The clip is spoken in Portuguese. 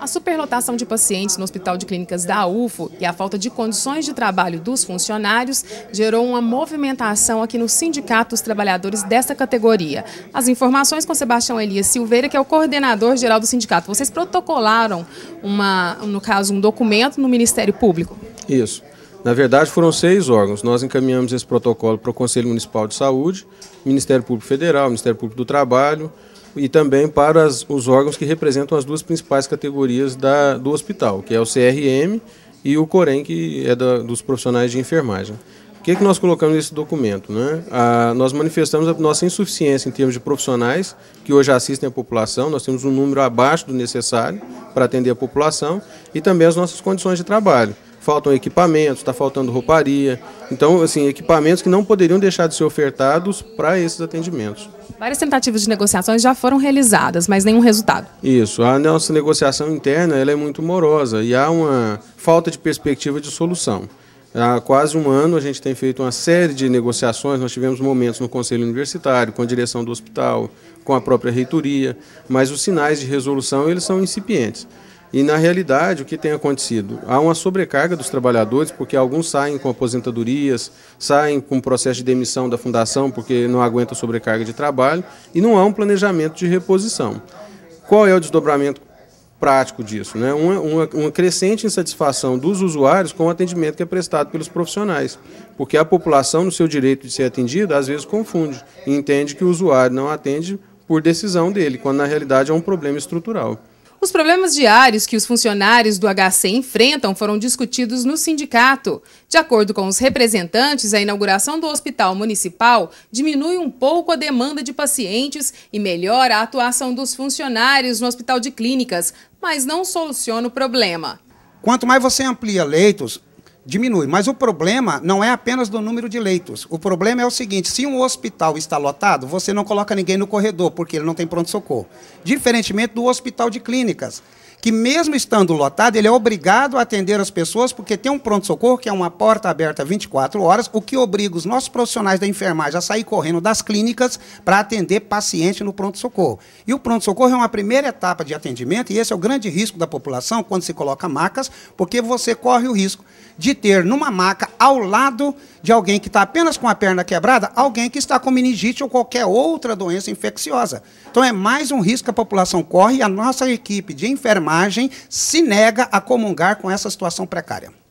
A superlotação de pacientes no Hospital de Clínicas da UFO e a falta de condições de trabalho dos funcionários gerou uma movimentação aqui no Sindicato dos Trabalhadores dessa categoria. As informações com Sebastião Elias Silveira, que é o coordenador geral do sindicato. Vocês protocolaram, uma, no caso, um documento no Ministério Público? Isso. Na verdade, foram seis órgãos. Nós encaminhamos esse protocolo para o Conselho Municipal de Saúde, Ministério Público Federal, Ministério Público do Trabalho, e também para as, os órgãos que representam as duas principais categorias da, do hospital, que é o CRM e o COREM, que é da, dos profissionais de enfermagem. O que, é que nós colocamos nesse documento? Né? A, ah, nós manifestamos a nossa insuficiência em termos de profissionais que hoje assistem a população, nós temos um número abaixo do necessário para atender a população e também as nossas condições de trabalho faltam equipamentos, está faltando rouparia. Então, assim, equipamentos que não poderiam deixar de ser ofertados para esses atendimentos. Várias tentativas de negociações já foram realizadas, mas nenhum resultado. Isso. A nossa negociação interna ela é muito morosa e há uma falta de perspectiva de solução. Há quase um ano a gente tem feito uma série de negociações, nós tivemos momentos no Conselho Universitário, com a direção do hospital, com a própria reitoria, mas os sinais de resolução eles são incipientes. E na realidade, o que tem acontecido? Há uma sobrecarga dos trabalhadores, porque alguns saem com aposentadorias, saem com processo de demissão da fundação porque não aguentam sobrecarga de trabalho e não há um planejamento de reposição. Qual é o desdobramento prático disso? Né? Uma, uma, uma crescente insatisfação dos usuários com o atendimento que é prestado pelos profissionais, porque a população, no seu direito de ser atendida, às vezes confunde e entende que o usuário não atende por decisão dele, quando na realidade é um problema estrutural. Os problemas diários que os funcionários do HC enfrentam foram discutidos no sindicato. De acordo com os representantes, a inauguração do hospital municipal diminui um pouco a demanda de pacientes e melhora a atuação dos funcionários no hospital de clínicas, mas não soluciona o problema. Quanto mais você amplia leitos, diminui. Mas o problema não é apenas do número de leitos. O problema é o seguinte: se um hospital está lotado, você não coloca ninguém no corredor, porque ele não tem pronto-socorro. Diferentemente do hospital de clínicas, que mesmo estando lotado, ele é obrigado a atender as pessoas, porque tem um pronto-socorro, que é uma porta aberta 24 horas, o que obriga os nossos profissionais da enfermagem a sair correndo das clínicas para atender paciente no pronto-socorro. E o pronto-socorro é uma primeira etapa de atendimento, e esse é o grande risco da população quando se coloca macas, porque você corre o risco de ter numa maca, ao lado de alguém que está apenas com a perna quebrada, alguém que está com meningite ou qualquer outra doença infecciosa. Então é mais um risco que a população corre e a nossa equipe de enfermagem se nega a comungar com essa situação precária.